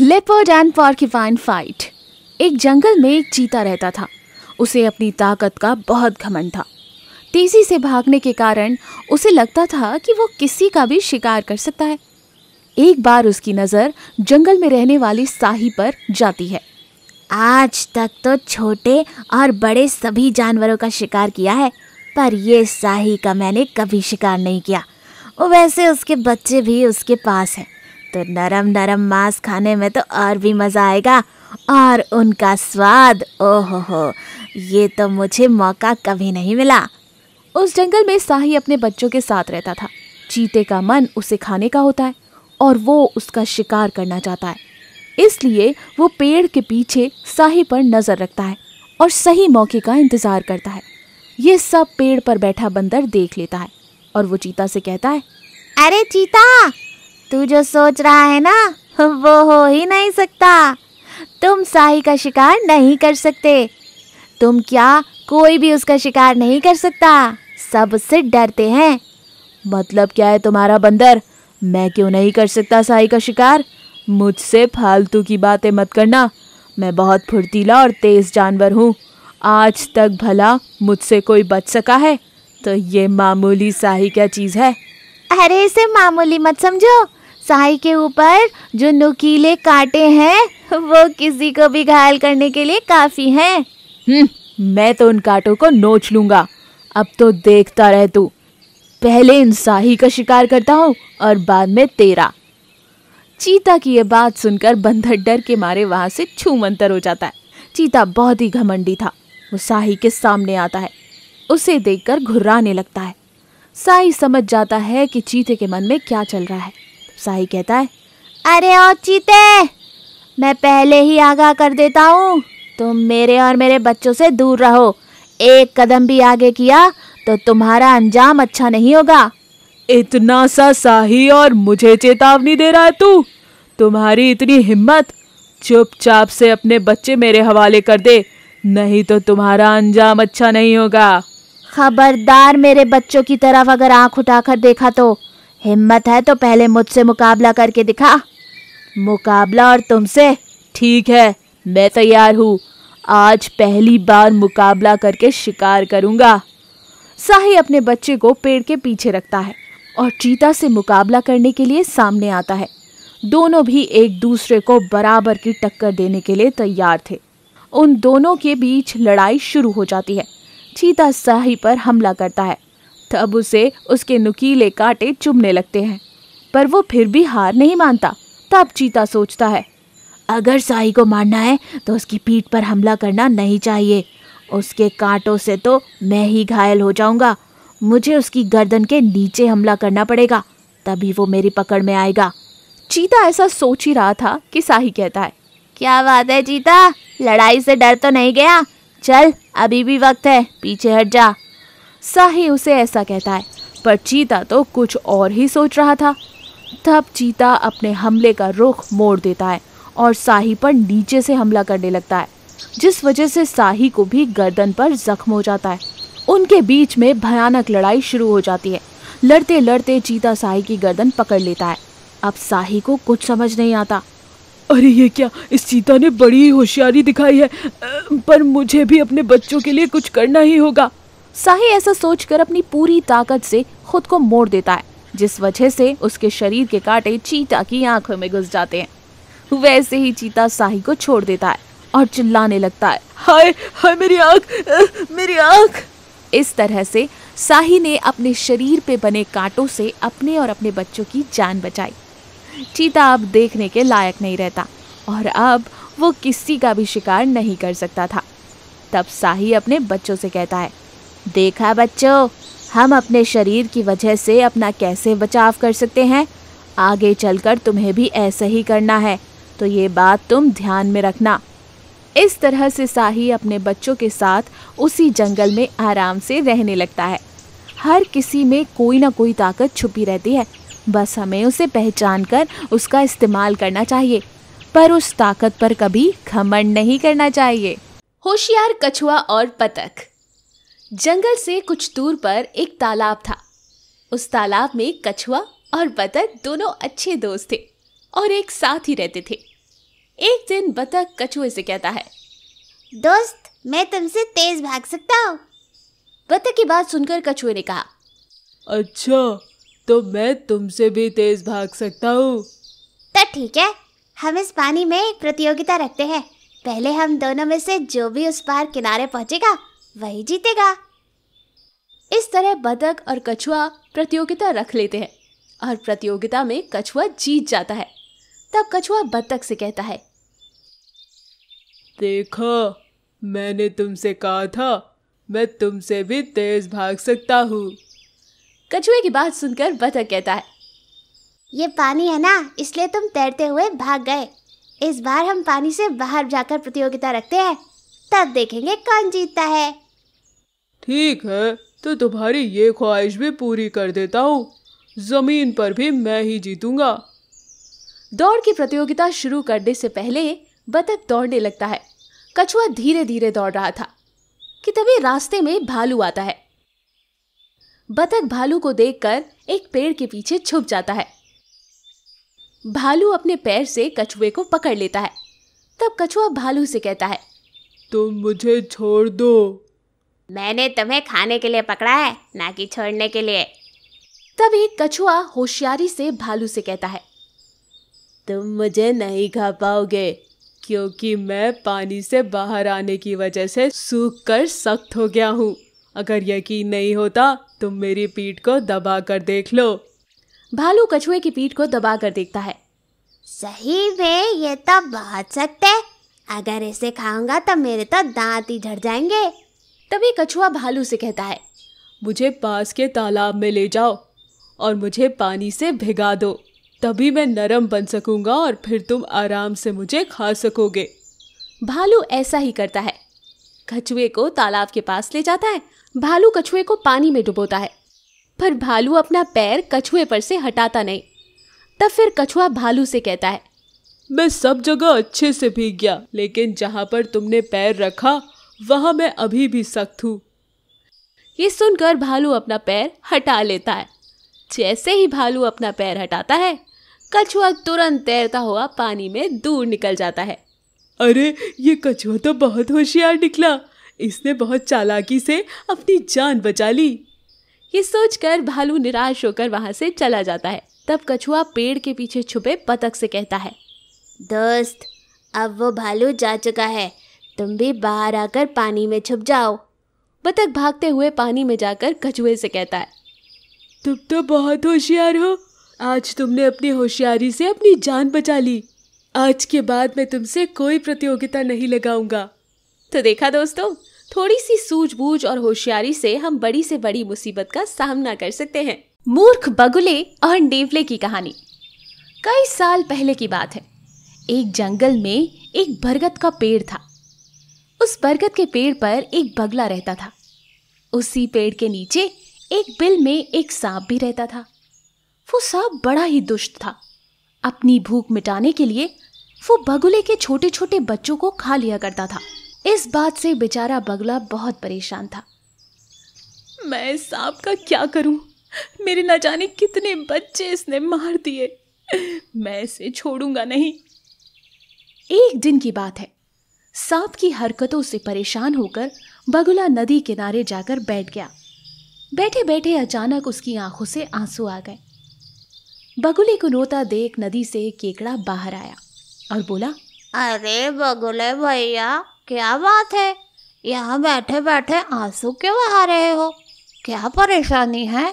Leopard and पार्किफाइन fight एक जंगल में एक चीता रहता था उसे अपनी ताकत का बहुत घमंड था तेजी से भागने के कारण उसे लगता था कि वो किसी का भी शिकार कर सकता है एक बार उसकी नज़र जंगल में रहने वाली साही पर जाती है आज तक तो छोटे और बड़े सभी जानवरों का शिकार किया है पर यह साही का मैंने कभी शिकार नहीं किया वैसे उसके बच्चे भी उसके पास हैं तो नरम नरम मांस खाने में तो और भी मज़ा आएगा और उनका स्वाद ओहो हो ये तो मुझे मौका कभी नहीं मिला उस जंगल में साही अपने बच्चों के साथ रहता था चीते का मन उसे खाने का होता है और वो उसका शिकार करना चाहता है इसलिए वो पेड़ के पीछे साही पर नज़र रखता है और सही मौके का इंतज़ार करता है ये सब पेड़ पर बैठा बंदर देख लेता है और वो चीता से कहता है अरे चीता तू जो सोच रहा है ना वो हो ही नहीं सकता तुम साही का शिकार नहीं कर सकते तुम क्या कोई भी उसका शिकार नहीं कर सकता सब उससे डरते हैं मतलब क्या है तुम्हारा बंदर मैं क्यों नहीं कर सकता साही का शिकार मुझसे फालतू की बातें मत करना मैं बहुत फुर्तीला और तेज जानवर हूँ आज तक भला मुझसे कोई बच सका है तो ये मामूली साही क्या चीज़ है अरे इसे मामूली मत समझो साई के ऊपर जो नुकीले कांटे हैं वो किसी को भी घायल करने के लिए काफ़ी हैं हम्म, मैं तो उन कांटों को नोच लूंगा अब तो देखता रह तू पहले इन साही का शिकार करता हूँ और बाद में तेरा चीता की ये बात सुनकर बंदर डर के मारे वहाँ से छूमंतर हो जाता है चीता बहुत ही घमंडी था वो साही के सामने आता है उसे देखकर घुर्राने लगता है साई समझ जाता है कि चीते के मन में क्या चल रहा है साई कहता है अरे ओ चीते मैं पहले ही आगाह कर देता हूँ तुम मेरे और मेरे बच्चों से दूर रहो एक कदम भी आगे किया तो तुम्हारा अंजाम अच्छा नहीं होगा इतना सा साही और मुझे चेतावनी दे रहा है तू तुम्हारी इतनी हिम्मत चुपचाप से अपने बच्चे मेरे हवाले कर दे नहीं तो तुम्हारा अंजाम अच्छा नहीं होगा खबरदार मेरे बच्चों की तरफ अगर आंख उठाकर देखा तो हिम्मत है तो पहले मुझसे मुकाबला करके दिखा मुकाबला और तुमसे ठीक है मैं तैयार हूँ आज पहली बार मुकाबला करके शिकार करूंगा साही अपने बच्चे को पेड़ के पीछे रखता है और चीता से मुकाबला करने के लिए सामने आता है दोनों भी एक दूसरे को बराबर की टक्कर देने के लिए तैयार थे उन दोनों के बीच लड़ाई शुरू हो जाती है चीता शाही पर हमला करता है तब उसे उसके नुकीले कांटे चुभने लगते हैं पर वो फिर भी हार नहीं मानता तब चीता सोचता है अगर साई को मारना है तो उसकी पीठ पर हमला करना नहीं चाहिए उसके कांटों से तो मैं ही घायल हो जाऊंगा मुझे उसकी गर्दन के नीचे हमला करना पड़ेगा तभी वो मेरी पकड़ में आएगा चीता ऐसा सोच ही रहा था कि साही कहता है क्या बात है चीता लड़ाई से डर तो नहीं गया चल अभी भी वक्त है पीछे हट जा साही उसे ऐसा कहता है पर चीता तो कुछ और ही सोच रहा था तब चीता अपने हमले का रुख मोड़ देता है और साही पर नीचे से हमला करने लगता है जिस वजह से साही को भी गर्दन पर जख्म हो जाता है उनके बीच में भयानक लड़ाई शुरू हो जाती है लड़ते लड़ते चीता साही की गर्दन पकड़ लेता है अब साही को कुछ समझ नहीं आता अरे ये क्या इस चीता ने बड़ी होशियारी दिखाई है पर मुझे भी अपने बच्चों के लिए कुछ करना ही होगा साही ऐसा सोचकर अपनी पूरी ताकत से खुद को मोड़ देता है जिस वजह से उसके शरीर के कांटे चीता की आंखों में घुस जाते हैं वैसे ही चीता साही को छोड़ देता है और चिल्लाने लगता है हाय हाय मेरी आँख, मेरी आँख। इस तरह से साही ने अपने शरीर पे बने कांटों से अपने और अपने बच्चों की जान बचाई चीता अब देखने के लायक नहीं रहता और अब वो किसी का भी शिकार नहीं कर सकता था तब साही अपने बच्चों से कहता है देखा बच्चों हम अपने शरीर की वजह से अपना कैसे बचाव कर सकते हैं आगे चलकर तुम्हें भी ऐसा ही करना है तो ये बात तुम ध्यान में रखना इस तरह से साही अपने बच्चों के साथ उसी जंगल में आराम से रहने लगता है हर किसी में कोई ना कोई ताकत छुपी रहती है बस हमें उसे पहचान कर उसका इस्तेमाल करना चाहिए पर उस ताकत पर कभी घमंड नहीं करना चाहिए होशियार कछुआ और पतख जंगल से कुछ दूर पर एक तालाब था उस तालाब में कछुआ और बतख दोनों अच्छे दोस्त थे और एक साथ ही रहते थे एक दिन बतख कछुए से कहता है दोस्त मैं तुमसे तेज भाग सकता हूँ बतख की बात सुनकर कछुए ने कहा अच्छा तो मैं तुमसे भी तेज भाग सकता हूँ तो ठीक है हम इस पानी में एक प्रतियोगिता रखते हैं पहले हम दोनों में से जो भी उस पार किनारे पहुँचेगा वही जीतेगा इस तरह बतख और कछुआ प्रतियोगिता रख लेते हैं और प्रतियोगिता में कछुआ जीत जाता है तब कछुआ बतख से कहता है देखो मैंने तुमसे कहा था मैं तुमसे भी तेज भाग सकता हूँ कछुए की बात सुनकर बतख कहता है ये पानी है ना इसलिए तुम तैरते हुए भाग गए इस बार हम पानी से बाहर जाकर प्रतियोगिता रखते हैं तब देखेंगे कौन जीतता है ठीक है तो तुम्हारी ये ख्वाहिश भी पूरी कर देता हूँ ज़मीन पर भी मैं ही जीतूंगा दौड़ की प्रतियोगिता शुरू करने से पहले बतख दौड़ने लगता है कछुआ धीरे धीरे दौड़ रहा था कि तभी रास्ते में भालू आता है बतख भालू को देखकर एक पेड़ के पीछे छुप जाता है भालू अपने पैर से कछुए को पकड़ लेता है तब कछुआ भालू से कहता है तुम मुझे छोड़ दो मैंने तुम्हें खाने के लिए पकड़ा है ना कि छोड़ने के लिए तभी कछुआ होशियारी से भालू से कहता है तुम मुझे नहीं खा पाओगे क्योंकि मैं पानी से बाहर आने की वजह से सूख कर सख्त हो गया हूँ अगर यकीन नहीं होता तुम मेरी पीठ को दबा कर देख लो भालू कछुए की पीठ को दबा कर देखता है सही वे ये तो बहुत सख्त है अगर इसे खाऊंगा तो मेरे तो दांत ही झड़ जाएंगे तभी कछुआ भालू से कहता है मुझे पास के तालाब में ले जाओ और मुझे पानी से भिगा दो तभी मैं नरम बन सकूंगा और फिर तुम आराम से मुझे खा सकोगे भालू ऐसा ही करता है कछुए को तालाब के पास ले जाता है भालू कछुए को पानी में डुबोता है पर भालू अपना पैर कछुए पर से हटाता नहीं तब फिर कछुआ भालू से कहता है मैं सब जगह अच्छे से भीग गया लेकिन जहाँ पर तुमने पैर रखा वहां मैं अभी भी सख्त हूँ ये सुनकर भालू अपना पैर हटा लेता है जैसे ही भालू अपना पैर हटाता है कछुआ तुरंत तैरता हुआ पानी में दूर निकल जाता है अरे ये कछुआ तो बहुत होशियार निकला इसने बहुत चालाकी से अपनी जान बचा ली ये सोचकर भालू निराश होकर वहां से चला जाता है तब कछुआ पेड़ के पीछे छुपे पतक से कहता है दोस्त अब वो भालू जा चुका है तुम भी बाहर आकर पानी में छुप जाओ बतख भागते हुए पानी में जाकर कछुए से कहता है तुम तो बहुत होशियार हो आज तुमने अपनी होशियारी से अपनी जान बचा ली आज के बाद मैं तुमसे कोई प्रतियोगिता नहीं लगाऊंगा तो देखा दोस्तों थोड़ी सी सूझबूझ और होशियारी से हम बड़ी से बड़ी मुसीबत का सामना कर सकते हैं मूर्ख बगुले और नेवले की कहानी कई साल पहले की बात है एक जंगल में एक बरगद का पेड़ था उस बरगद के पेड़ पर एक बगला रहता था उसी पेड़ के नीचे एक बिल में एक सांप भी रहता था वो सांप बड़ा ही दुष्ट था अपनी भूख मिटाने के लिए वो बगुले के छोटे छोटे बच्चों को खा लिया करता था इस बात से बेचारा बगला बहुत परेशान था मैं सांप का क्या करूं? मेरे ना जाने कितने बच्चे इसने मार दिए मैं इसे छोड़ूंगा नहीं एक दिन की बात है सांप की हरकतों से परेशान होकर बगुला नदी किनारे जाकर बैठ गया बैठे बैठे अचानक उसकी आंखों से आंसू आ गए बगुले को रोता देख नदी से केकड़ा बाहर आया और बोला अरे बगुले भैया क्या बात है यहाँ बैठे बैठे आंसू क्यों आ रहे हो क्या परेशानी है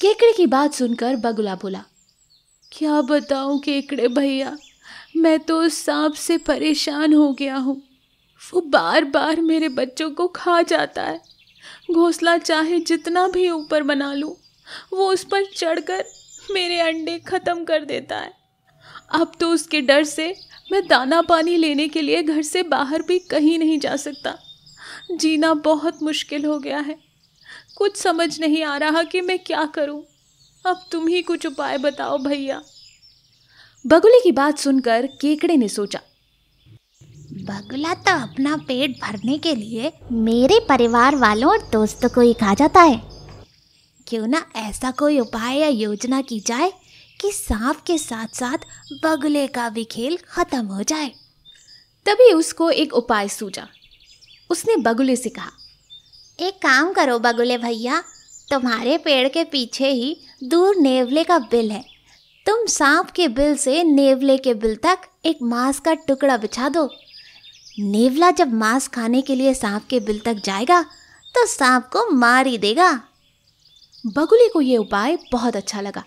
केकड़े की बात सुनकर बगुला बोला क्या बताऊं केकड़े भैया मैं तो उस सांप से परेशान हो गया हूँ वो बार बार मेरे बच्चों को खा जाता है घोंसला चाहे जितना भी ऊपर बना लूँ वो उस पर चढ़कर मेरे अंडे ख़त्म कर देता है अब तो उसके डर से मैं दाना पानी लेने के लिए घर से बाहर भी कहीं नहीं जा सकता जीना बहुत मुश्किल हो गया है कुछ समझ नहीं आ रहा कि मैं क्या करूं। अब तुम ही कुछ उपाय बताओ भैया बगुले की बात सुनकर केकड़े ने सोचा बगुला तो अपना पेट भरने के लिए मेरे परिवार वालों और दोस्तों को ही खा जाता है क्यों ना ऐसा कोई उपाय या योजना की जाए कि सांप के साथ साथ बगुले का भी खेल खत्म हो जाए तभी उसको एक उपाय सूझा उसने बगुले से कहा एक काम करो बगुले भैया तुम्हारे पेड़ के पीछे ही दूर नेवले का बिल है तुम सांप के बिल से नेवले के बिल तक एक मांस का टुकड़ा बिछा दो नेवला जब मांस खाने के लिए सांप के बिल तक जाएगा तो सांप को मार ही देगा बगुली को यह उपाय बहुत अच्छा लगा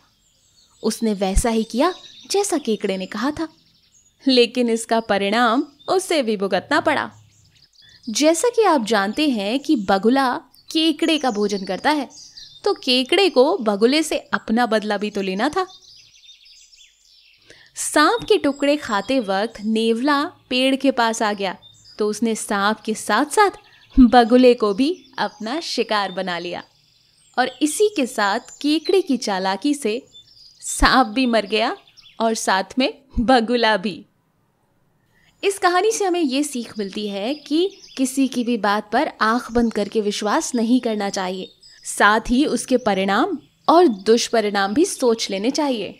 उसने वैसा ही किया जैसा केकड़े ने कहा था लेकिन इसका परिणाम उसे भी भुगतना पड़ा जैसा कि आप जानते हैं कि बगुला केकड़े का भोजन करता है तो केकड़े को बगुले से अपना बदला भी तो लेना था सांप के टुकड़े खाते वक्त नेवला पेड़ के पास आ गया तो उसने सांप के साथ साथ बगुले को भी अपना शिकार बना लिया और इसी के साथ केकड़े की चालाकी से सांप भी मर गया और साथ में बगुला भी इस कहानी से हमें ये सीख मिलती है कि किसी की भी बात पर आंख बंद करके विश्वास नहीं करना चाहिए साथ ही उसके परिणाम और दुष्परिणाम भी सोच लेने चाहिए